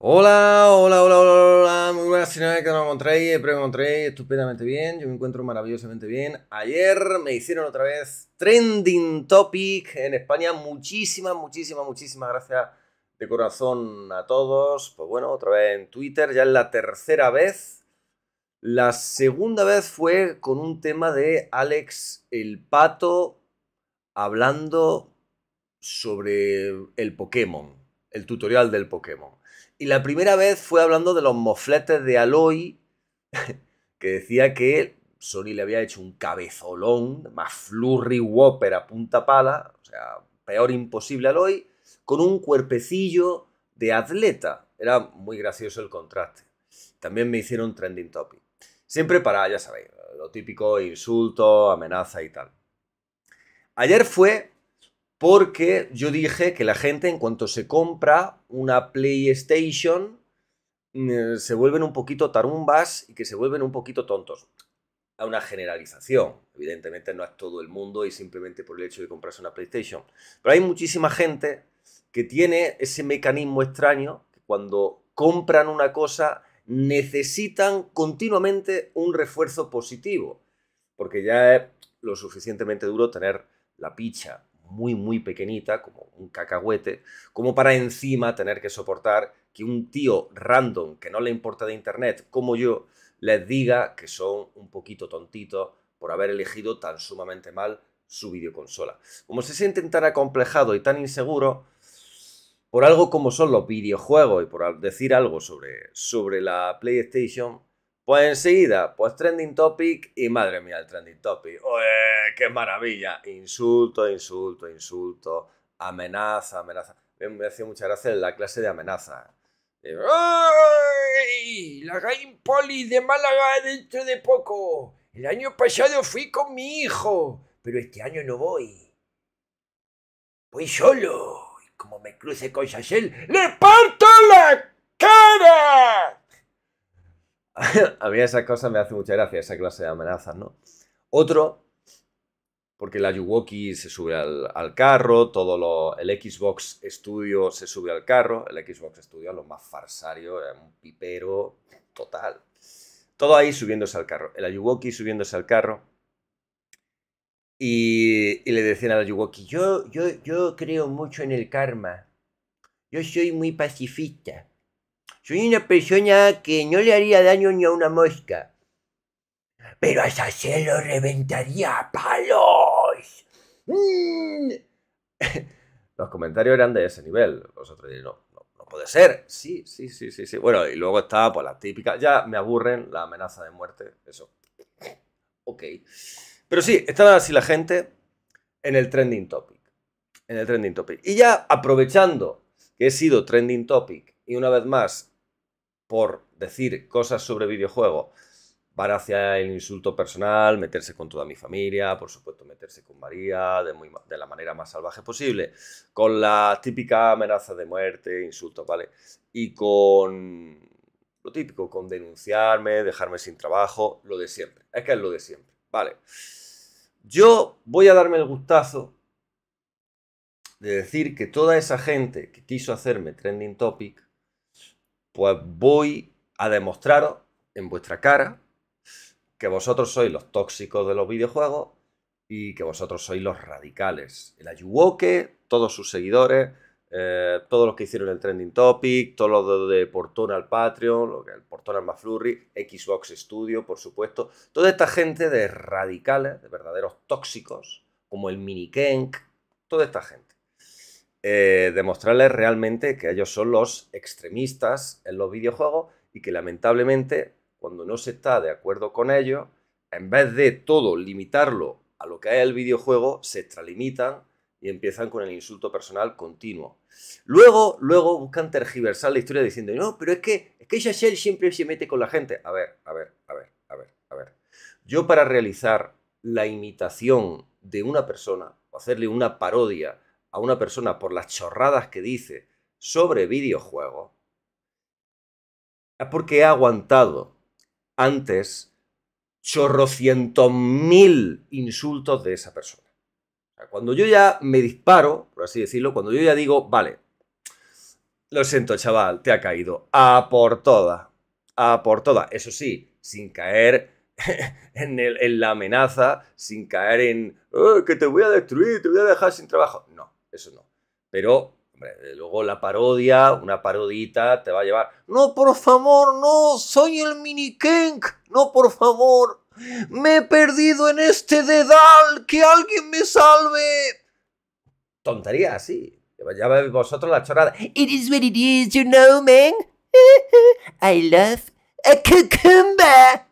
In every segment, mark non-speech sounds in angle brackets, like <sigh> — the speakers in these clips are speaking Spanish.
Hola, hola, hola, hola, hola, muy buenas señores que me encontréis, espero que encontréis estupendamente bien, yo me encuentro maravillosamente bien. Ayer me hicieron otra vez trending topic en España, muchísimas, muchísimas, muchísimas gracias de corazón a todos. Pues bueno, otra vez en Twitter, ya es la tercera vez. La segunda vez fue con un tema de Alex el Pato hablando sobre el Pokémon, el tutorial del Pokémon. Y la primera vez fue hablando de los mofletes de Aloy, <laughs> que decía que Sony le había hecho un cabezolón, más flurry whopper a punta pala, o sea, peor imposible Aloy, con un cuerpecillo de atleta. Era muy gracioso el contraste. También me hicieron trending topic. Siempre para, ya sabéis, lo típico, insulto, amenaza y tal. Ayer fue porque yo dije que la gente en cuanto se compra una PlayStation mm, se vuelven un poquito tarumbas y que se vuelven un poquito tontos. A una generalización. Evidentemente no es todo el mundo y simplemente por el hecho de comprarse una PlayStation. Pero hay muchísima gente que tiene ese mecanismo extraño que cuando compran una cosa necesitan continuamente un refuerzo positivo. Porque ya es lo suficientemente duro tener la picha muy, muy pequeñita, como un cacahuete, como para encima tener que soportar que un tío random que no le importa de Internet, como yo, les diga que son un poquito tontitos por haber elegido tan sumamente mal su videoconsola. Como se sienten tan acomplejado y tan inseguro por algo como son los videojuegos y por decir algo sobre, sobre la PlayStation, pues enseguida, pues trending topic y madre mía el trending topic. qué maravilla! Insulto, insulto, insulto, amenaza, amenaza. Me hacía mucha gracia la clase de amenaza. ¡Ay! La Game Poli de Málaga dentro de poco. El año pasado fui con mi hijo, pero este año no voy. Voy solo. Y como me cruce con Chachel, ¡le parto la cara! <laughs> a mí esa cosa me hace mucha gracia, esa clase de amenazas, ¿no? Otro, porque la Yuwoki se sube al, carro, todo lo, el Xbox Studio se sube al carro, el Xbox Studio lo más farsario, un pipero total. Todo ahí subiéndose al carro, el Ayuwoki subiéndose al carro. Y, le decían al Ayuwoki, yo, yo, yo creo mucho en el karma, yo soy muy pacifista. Soy una persona que no le haría daño ni a una mosca. Pero a se lo reventaría a palos. Mm. <laughs> Los comentarios eran de ese nivel. Vosotros otros no, no, puede ser. Sí, sí, sí, sí, sí. Bueno, y luego estaba pues, la típica. Ya me aburren la amenaza de muerte. Eso. Ok. Pero sí, estaba así la gente en el trending topic. En el trending topic. Y ya aprovechando que he sido trending topic y una vez más por decir cosas sobre videojuegos van hacia el insulto personal, meterse con toda mi familia, por supuesto meterse con María de, la manera más salvaje posible, con la típica amenaza de muerte, insultos, ¿vale? Y con lo típico, con denunciarme, dejarme sin trabajo, lo de siempre. Es que es lo de siempre, ¿vale? Yo voy a darme el gustazo de decir que toda esa gente que quiso hacerme trending topic pues voy a demostraros en vuestra cara que vosotros sois los tóxicos de los videojuegos y que vosotros sois los radicales. El Ayuwoke, todos sus seguidores, eh, todos los que hicieron el Trending Topic, todos los de, Portona al Patreon, lo que el Portón al Xbox Studio, por supuesto. Toda esta gente de radicales, de verdaderos tóxicos, como el Mini Minikenk, toda esta gente. Eh, demostrarles realmente que ellos son los extremistas en los videojuegos y que lamentablemente cuando no se está de acuerdo con ellos, en vez de todo limitarlo a lo que es el videojuego, se extralimitan y empiezan con el insulto personal continuo. Luego, luego buscan tergiversar la historia diciendo, no, pero es que, es que siempre se mete con la gente. A ver, a ver, a ver, a ver, a ver. Yo para realizar la imitación de una persona o hacerle una parodia a una persona por las chorradas que dice sobre videojuegos, es porque ha aguantado antes chorrocientos mil insultos de esa persona. Cuando yo ya me disparo, por así decirlo, cuando yo ya digo, vale, lo siento, chaval, te ha caído. A por toda. A por toda. Eso sí, sin caer <laughs> en, la amenaza, sin caer en que te voy a destruir, te voy a dejar sin trabajo. No eso no. Pero, hombre, luego la parodia, una parodita te va a llevar. No, por favor, no, soy el mini Kenk. No, por favor. Me he perdido en este dedal. Que alguien me salve. Tontería, sí. Ya veis vosotros la chorada It is what it is, you know, man. <laughs> I love a cucumber.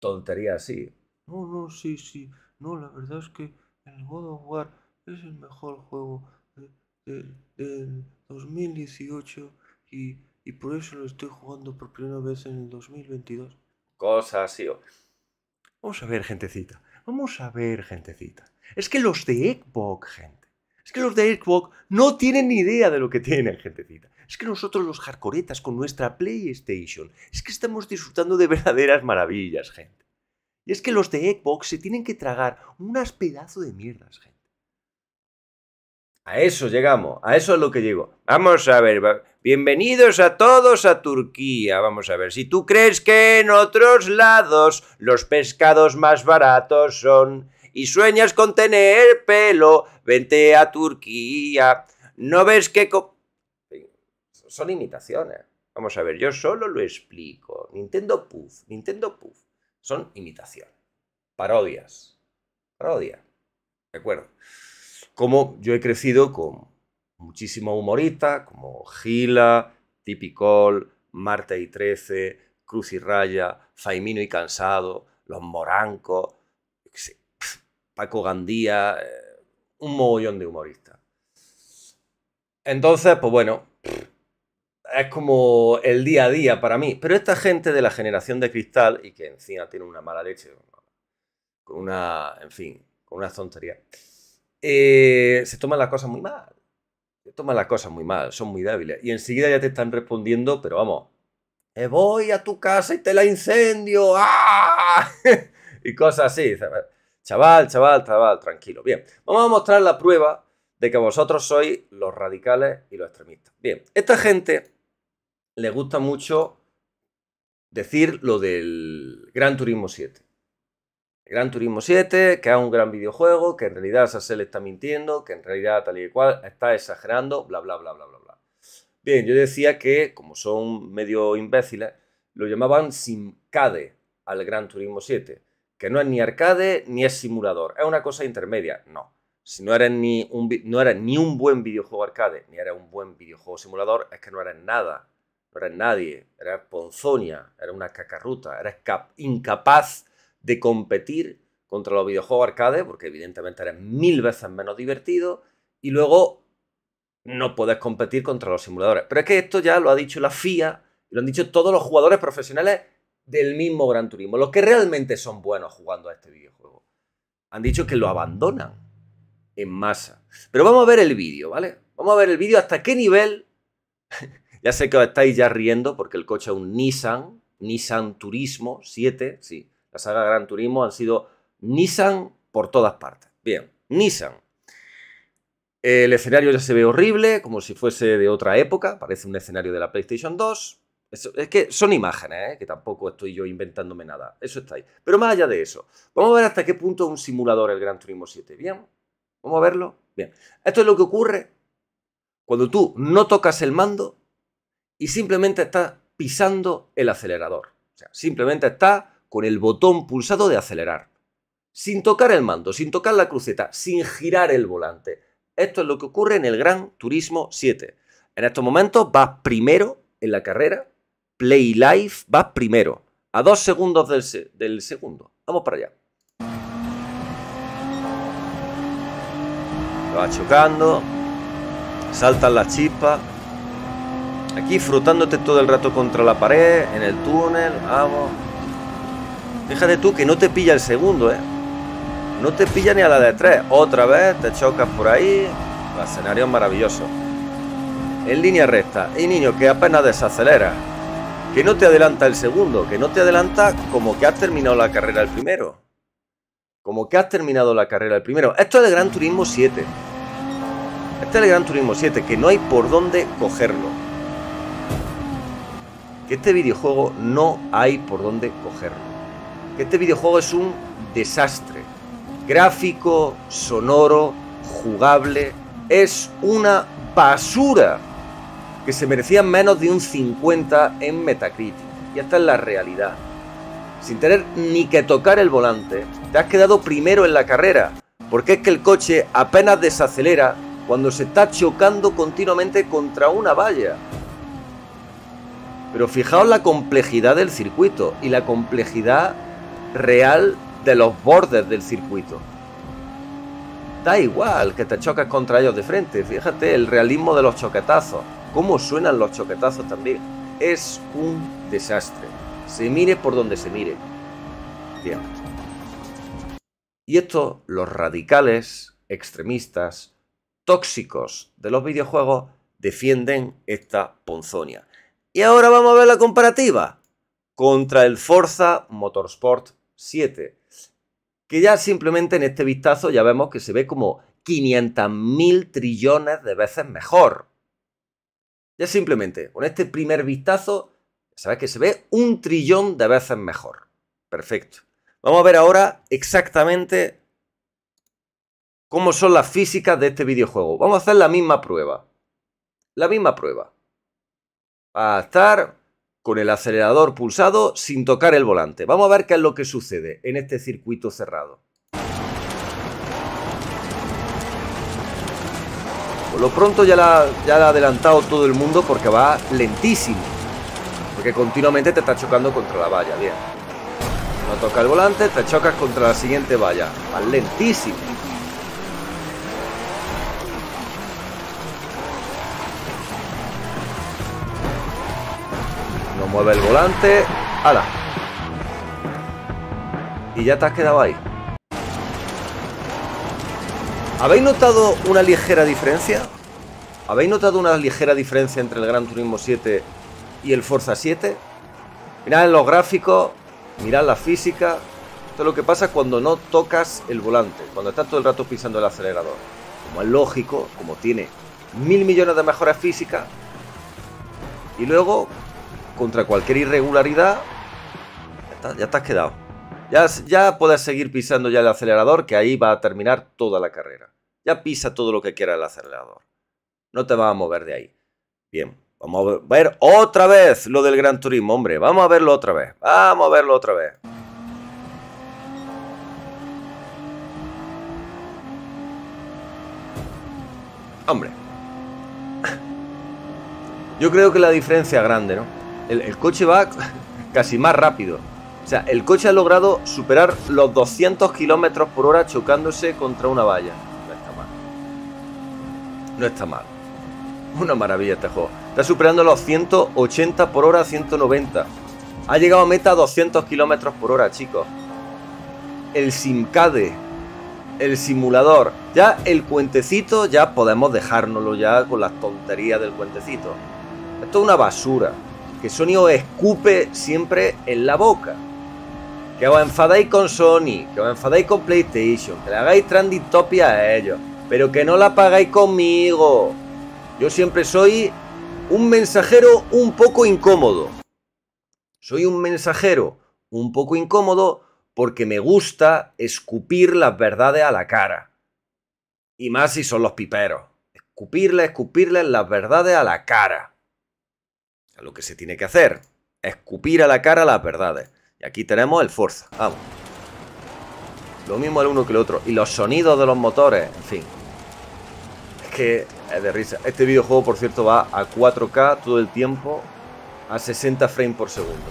Tontería, sí. No, no, sí, sí. No, la verdad es que el modo War es el mejor juego del 2018 y, por eso lo estoy jugando por primera vez en el 2022. Cosa así. Vamos a ver, gentecita. Vamos a ver, gentecita. Es que los de Xbox, gente. Es que los de Xbox no tienen ni idea de lo que tienen, gentecita. Es que nosotros los hardcoretas con nuestra PlayStation, es que estamos disfrutando de verdaderas maravillas, gente. Y es que los de Xbox se tienen que tragar unas pedazos de mierdas, gente. A eso llegamos, a eso es lo que llego. Vamos a ver, bienvenidos a todos a Turquía. Vamos a ver, si tú crees que en otros lados los pescados más baratos son y sueñas con tener pelo, vente a Turquía. No ves que... Son imitaciones. Vamos a ver, yo solo lo explico. Nintendo Puff, Nintendo Puff. Son imitaciones. Parodias. Parodia. ¿De acuerdo? como yo he crecido con muchísimos humoristas como Gila, Tipicol, Marta y Trece, Cruz y Raya, Faimino y Cansado, Los Morancos, Paco Gandía, eh, un mogollón de humoristas. Entonces, pues bueno, es como el día a día para mí. Pero esta gente de la generación de cristal, y que encima tiene una mala leche, con una, en fin, con una tontería eh, se toman las cosas muy mal. Se toman las cosas muy mal, son muy débiles. Y enseguida ya te están respondiendo, pero vamos, voy a tu casa y te la incendio. ¡Ah! <laughs> y cosas así. Chaval, chaval, chaval, tranquilo. Bien, vamos a mostrar la prueba de que vosotros sois los radicales y los extremistas. Bien, esta gente le gusta mucho decir lo del Gran Turismo 7. Gran Turismo 7, que es un gran videojuego, que en realidad Sassel está mintiendo, que en realidad tal y cual está exagerando, bla, bla, bla, bla, bla, bla. Bien, yo decía que, como son medio imbéciles, lo llamaban Simcade al Gran Turismo 7, que no es ni arcade ni es simulador, es una cosa intermedia, no. Si no eres ni un, no ni un buen videojuego arcade, ni era un buen videojuego simulador, es que no eres nada, no eres nadie, era ponzonia, era una cacarruta, era incapaz de competir contra los videojuegos arcade, porque evidentemente eres mil veces menos divertido, y luego no puedes competir contra los simuladores. Pero es que esto ya lo ha dicho la FIA, y lo han dicho todos los jugadores profesionales del mismo Gran Turismo, los que realmente son buenos jugando a este videojuego. Han dicho que lo abandonan en masa. Pero vamos a ver el vídeo, ¿vale? Vamos a ver el vídeo hasta qué nivel... <laughs> ya sé que os estáis ya riendo porque el coche es un Nissan, Nissan Turismo 7, sí la saga Gran Turismo han sido Nissan por todas partes. Bien, Nissan. El escenario ya se ve horrible, como si fuese de otra época, parece un escenario de la PlayStation 2. Es, que son imágenes, ¿eh? que tampoco estoy yo inventándome nada, eso está ahí. Pero más allá de eso, vamos a ver hasta qué punto es un simulador el Gran Turismo 7. Bien, vamos a verlo. Bien, esto es lo que ocurre cuando tú no tocas el mando y simplemente estás pisando el acelerador. O sea, simplemente estás con el botón pulsado de acelerar. Sin tocar el mando, sin tocar la cruceta, sin girar el volante. Esto es lo que ocurre en el Gran Turismo 7. En estos momentos vas primero en la carrera, Play Life vas primero, a dos segundos del, segundo. Vamos para allá. va chocando, saltan las chispas. Aquí frotándote todo el rato contra la pared, en el túnel, vamos. Fíjate tú que no te pilla el segundo, ¿eh? No te pilla ni a la de tres. Otra vez te chocas por ahí. El escenario es maravilloso. En línea recta. Y niño, que apenas desacelera. Que no te adelanta el segundo. Que no te adelanta como que has terminado la carrera el primero. Como que has terminado la carrera el primero. Esto es el Gran Turismo 7. Este es el Gran Turismo 7. Que no hay por dónde cogerlo. Que este videojuego no hay por dónde cogerlo este videojuego es un desastre. Gráfico, sonoro, jugable, es una basura que se merecía menos de un 50 en Metacritic. Y esta es la realidad. Sin tener ni que tocar el volante, te has quedado primero en la carrera, porque es que el coche apenas desacelera cuando se está chocando continuamente contra una valla. Pero fijaos la complejidad del circuito y la complejidad real de los bordes del circuito. Da igual que te chocas contra ellos de frente, fíjate el realismo de los choquetazos, cómo suenan los choquetazos también. Es un desastre, se mire por donde se mire. Bien. Y esto, los radicales, extremistas, tóxicos de los videojuegos defienden esta ponzonia, Y ahora vamos a ver la comparativa contra el Forza Motorsport 7, que ya simplemente en este vistazo ya vemos que se ve como 500.000 trillones de veces mejor. Ya simplemente, con este primer vistazo, sabes que se ve un trillón de veces mejor. Perfecto. Vamos a ver ahora exactamente cómo son las físicas de este videojuego. Vamos a hacer la misma prueba. La misma prueba. a estar con el acelerador pulsado sin tocar el volante. Vamos a ver qué es lo que sucede en este circuito cerrado. Por lo pronto ya la, ha adelantado todo el mundo porque va lentísimo. Porque continuamente te está chocando contra la valla, bien. No toca el volante, te chocas contra la siguiente valla. Va lentísimo. mueve el volante. ¡Hala! Y ya te has quedado ahí. ¿Habéis notado una ligera diferencia? ¿Habéis notado una ligera diferencia entre el Gran Turismo 7 y el Forza 7? Mirad en los gráficos, mirad la física. Esto es lo que pasa cuando no tocas el volante, cuando estás todo el rato pisando el acelerador. Como es lógico, como tiene mil millones de mejoras físicas. Y luego, contra cualquier irregularidad, ya, te has quedado. Ya, puedes seguir pisando ya el acelerador, que ahí va a terminar toda la carrera. Ya pisa todo lo que quiera el acelerador. No te va a mover de ahí. Bien, vamos a ver otra vez lo del Gran Turismo, hombre. Vamos a verlo otra vez. Vamos a verlo otra vez. Hombre. <laughs> Yo creo que la diferencia es grande, ¿no? el, coche va casi más rápido. O sea, el coche ha logrado superar los 200 kilómetros por hora chocándose contra una valla. No está mal. No está mal. Una maravilla este juego. Está superando los 180 por hora, 190. Ha llegado a meta a 200 kilómetros por hora, chicos. El simcade. El simulador. Ya el cuentecito, ya podemos dejárnoslo ya con las tonterías del cuentecito. Esto es una basura que Sony escupe siempre en la boca. Que os enfadáis con Sony, que os enfadáis con PlayStation, que le hagáis Tranditopia a ellos, pero que no la pagáis conmigo. Yo siempre soy un mensajero un poco incómodo. Soy un mensajero un poco incómodo porque me gusta escupir las verdades a la cara. Y más si son los piperos. Escupirles, escupirles las verdades a la cara. Lo que se tiene que hacer, escupir a la cara las verdades. Y aquí tenemos el Forza, vamos. Lo mismo el uno que el otro. Y los sonidos de los motores, en fin. Es que es de risa. Este videojuego, por cierto, va a 4K todo el tiempo, a 60 frames por segundo.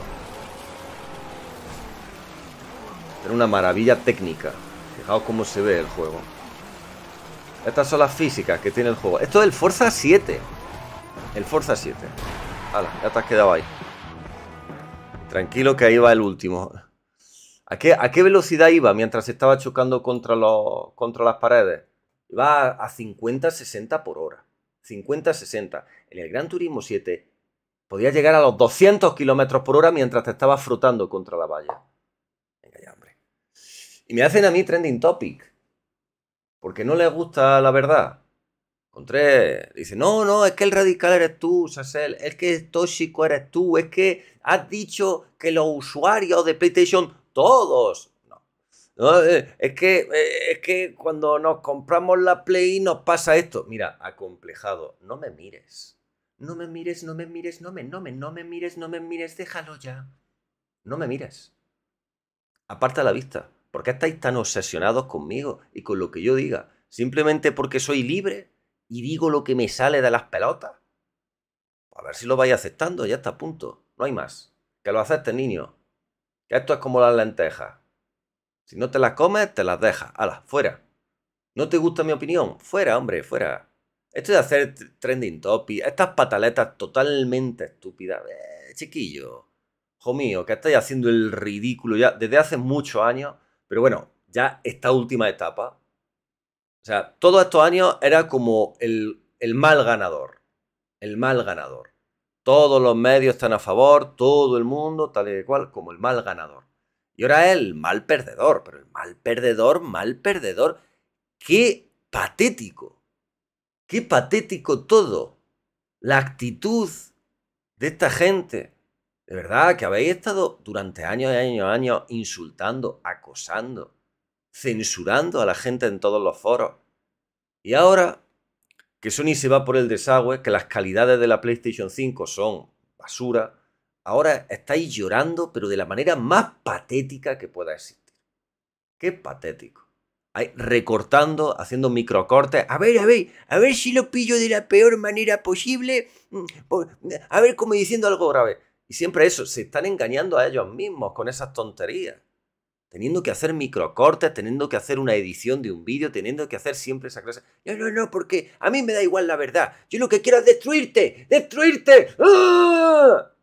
Tiene una maravilla técnica. Fijaos cómo se ve el juego. Estas son las físicas que tiene el juego. Esto es el Forza 7. El Forza 7. ¡Hala! ya te has quedado ahí. Tranquilo que ahí va el último. ¿A qué, velocidad iba mientras estaba chocando contra, las paredes? Iba a, 50-60 por hora. 50-60. En el Gran Turismo 7 podía llegar a los 200 kilómetros por hora mientras te estaba frotando contra la valla. Venga ya, hombre. Y me hacen a mí trending topic. Porque no les gusta la verdad. Encontré, dice, no, no, es que el radical eres tú, Sasel, es que el tóxico eres tú, es que has dicho que los usuarios de PlayStation, todos, no, eh, es, que, eh, es que cuando nos compramos la Play nos pasa esto. Mira, acomplejado, no me mires, no me mires, no me mires, no me, no me, no me mires, no me mires, déjalo ya, no me mires. Aparta la vista, ¿por qué estáis tan obsesionados conmigo y con lo que yo diga? ¿Simplemente porque soy libre? y digo lo que me sale de las pelotas? A ver si lo vais aceptando, ya está a punto. No hay más. Que lo acepten, niño. Que esto es como las lentejas. Si no te las comes, te las dejas. Hala, fuera. ¿No te gusta mi opinión? Fuera, hombre, fuera. Esto de hacer trending topic, estas pataletas totalmente estúpidas. chiquillo, hijo mío, que estáis haciendo el ridículo ya desde hace muchos años. Pero bueno, ya esta última etapa o sea, todos estos años era como el, mal ganador. El mal ganador. Todos los medios están a favor, todo el mundo, tal y cual, como el mal ganador. Y ahora es el mal perdedor, pero el mal perdedor, mal perdedor. Qué patético. Qué patético todo. La actitud de esta gente. De verdad, que habéis estado durante años y años y años insultando, acosando censurando a la gente en todos los foros. Y ahora que Sony se va por el desagüe, que las calidades de la PlayStation 5 son basura, ahora estáis llorando, pero de la manera más patética que pueda existir. Qué patético. recortando, haciendo microcortes. A ver, a ver, a ver si lo pillo de la peor manera posible. Mm, a ver, como diciendo algo grave. Y siempre eso, se están engañando a ellos mismos con esas tonterías teniendo que hacer microcortes, teniendo que hacer una edición de un vídeo, teniendo que hacer siempre esa clase. No, no, no, porque a mí me da igual la verdad. Yo lo que quiero es destruirte, destruirte. ¡Ah!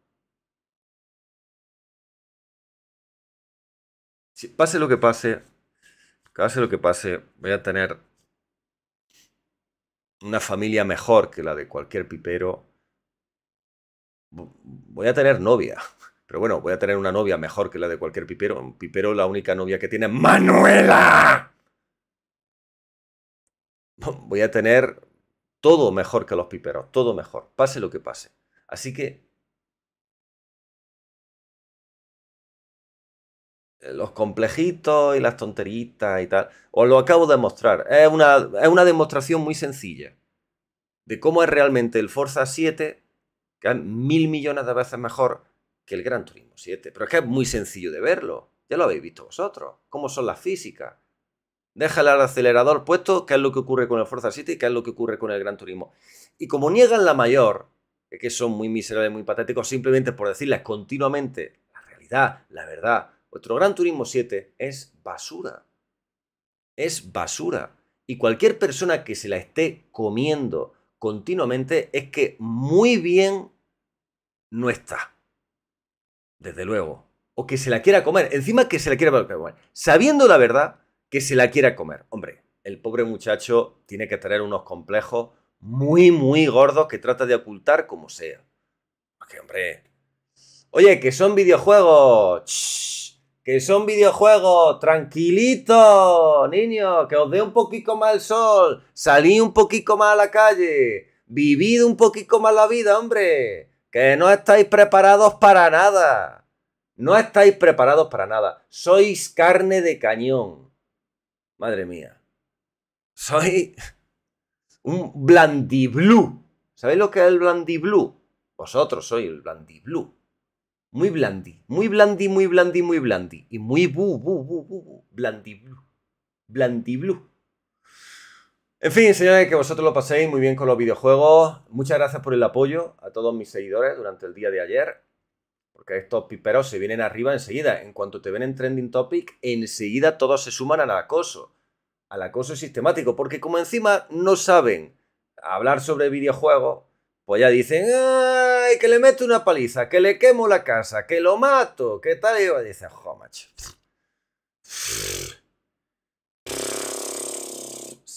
pase lo que pase, pase lo que pase, voy a tener una familia mejor que la de cualquier pipero. Voy a tener novia. Pero bueno, voy a tener una novia mejor que la de cualquier pipero. Pipero, la única novia que tiene, ¡Manuela! <laughs> Voy a tener todo mejor que los piperos, todo mejor, pase lo que pase. Así que eh, los complejitos y las tonteritas y tal. Os lo acabo de mostrar. Es una, es una, demostración muy sencilla de cómo es realmente el Forza 7, que es mil millones de veces mejor que el Gran Turismo 7. Pero es que es muy sencillo de verlo. Ya lo habéis visto vosotros. ¿Cómo son las físicas? Deja el acelerador puesto, que es lo que ocurre con el Forza 7 y qué es lo que ocurre con el Gran Turismo. Y como niegan la mayor, que son muy miserables, muy patéticos, simplemente por decirles continuamente la realidad, la verdad, vuestro Gran Turismo 7 es basura. Es basura. Y cualquier persona que se la esté comiendo continuamente es que muy bien no está desde luego. O que se la quiera comer. Encima que se la quiera comer. Sabiendo la verdad, que se la quiera comer. Hombre, el pobre muchacho tiene que tener unos complejos muy, muy gordos que trata de ocultar como sea. Porque, hombre. Oye, que son videojuegos. que son videojuegos. Tranquilito, niño. Que os dé un poquito más el sol. salí un poquito más a la calle. Vivid un poquito más la vida, hombre que no estáis preparados para nada. No estáis preparados para nada. Sois carne de cañón. Madre mía. Soy un blandiblú. ¿Sabéis lo que es el blandiblú? Vosotros sois el blandiblú. Muy blandi, muy blandi, muy blandi, muy blandi. Y muy bu, bu, bu, bu, bu. En fin, señores, que vosotros lo paséis muy bien con los videojuegos. Muchas gracias por el apoyo a todos mis seguidores durante el día de ayer. Porque estos piperos se vienen arriba enseguida. En cuanto te ven en Trending Topic, enseguida todos se suman al acoso. Al acoso sistemático. Porque como encima no saben hablar sobre videojuegos, pues ya dicen, ¡ay! Que le meto una paliza, que le quemo la casa, que lo mato, ¿Qué tal. Y yo dice, ¡jo,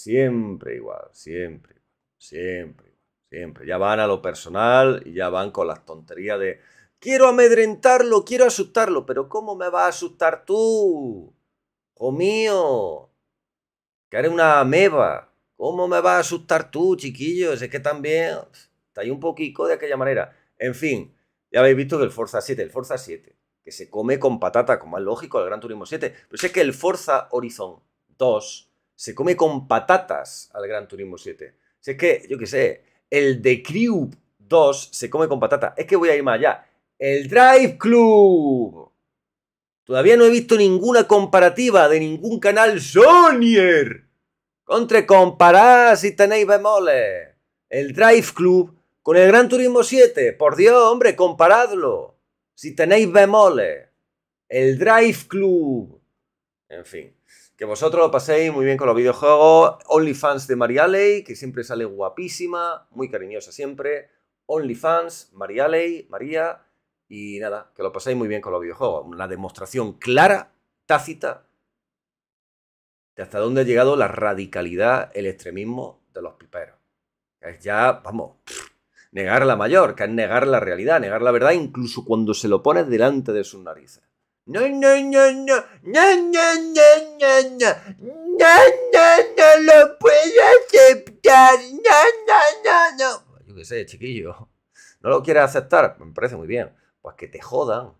siempre igual, siempre, siempre, siempre. Ya van a lo personal y ya van con las tonterías de quiero amedrentarlo, quiero asustarlo, pero ¿cómo me vas a asustar tú? ¡Oh mío! Que eres una ameba. ¿Cómo me vas a asustar tú, chiquillos? Es que también está ahí un poquito de aquella manera. En fin, ya habéis visto que el Forza 7, el Forza 7, que se come con patata, como es lógico, el Gran Turismo 7. Pero sé que el Forza Horizon 2 se come con patatas al Gran Turismo 7. Si es que, yo qué sé, el The Crew 2 se come con patatas. Es que voy a ir más allá. El Drive Club. Todavía no he visto ninguna comparativa de ningún canal Sonier. Contra comparar si tenéis bemoles. El Drive Club con el Gran Turismo 7. Por Dios, hombre, comparadlo. Si tenéis bemoles. El Drive Club. En fin. Que vosotros lo paséis muy bien con los videojuegos. OnlyFans de Ley, que siempre sale guapísima, muy cariñosa siempre. OnlyFans, Marialey, María. Y nada, que lo paséis muy bien con los videojuegos. Una demostración clara, tácita, de hasta dónde ha llegado la radicalidad, el extremismo de los piperos. Es ya, vamos, negar la mayor, que es negar la realidad, negar la verdad, incluso cuando se lo pones delante de sus narices. No, no, no, no, no, no, no, no, no, no, no, no aceptar, no, no, no, no. Yo qué sé, chiquillo, no lo quieres aceptar, me parece muy bien. Pues que te jodan.